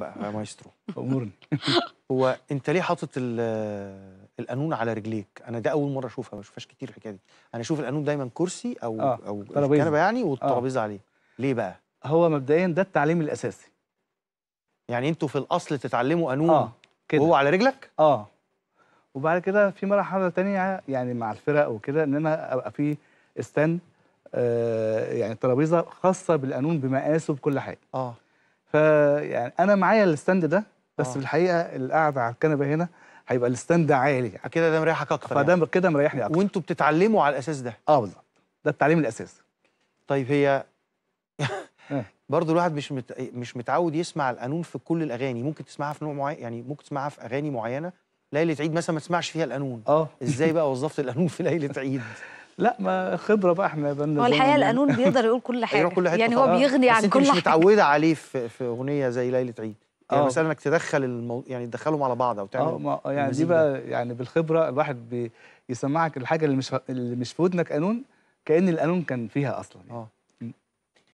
بقى يا مايسترو امورني هو انت ليه حاطط القانون على رجليك انا ده اول مره اشوفها ما اشوفهاش كتير الحكايه دي انا اشوف القانون دايما كرسي او آه. او كنبه يعني آه. والترابيزه آه. عليه ليه بقى هو مبدئيا ده التعليم الاساسي يعني انتوا في الاصل تتعلموا قانون آه. كده. وهو على رجلك اه وبعد كده في مرحله تانية يعني مع الفرق وكده ان انا ابقى في استان آه يعني ترابيزه خاصه بالقانون بمقاسه بكل حاجه اه فيعني انا معايا الستاند ده بس آه. في الحقيقه القعده على الكنبه هنا هيبقى الستاند عالي يعني. كده ده مريحك اكتر فده يعني. كده مريحني اكتر وانتوا بتتعلموا على الاساس ده اه بالظبط ده التعليم الاساسي طيب هي آه. برضه الواحد مش مت... مش متعود يسمع القانون في كل الاغاني ممكن تسمعها في نوع معين يعني ممكن تسمعها في اغاني معينه ليله عيد مثلا ما تسمعش فيها القانون اه ازاي بقى وظفت القانون في ليله عيد لا ما خبره بقى احنا بن هو الحقيقه القانون بيقدر يقول كل حاجه يقول كل حاجة يعني هو بيغني عن كل حاجه مش متعوده عليه في, في اغنيه زي ليله عيد يعني آه. مثلا انك تدخل المو... يعني تدخلهم على بعض او آه، تعمل اه يعني دي بقى يعني بالخبره الواحد بيسمعك الحاجه اللي مش اللي مش في ودنك قانون كان القانون كان فيها اصلا يعني. اه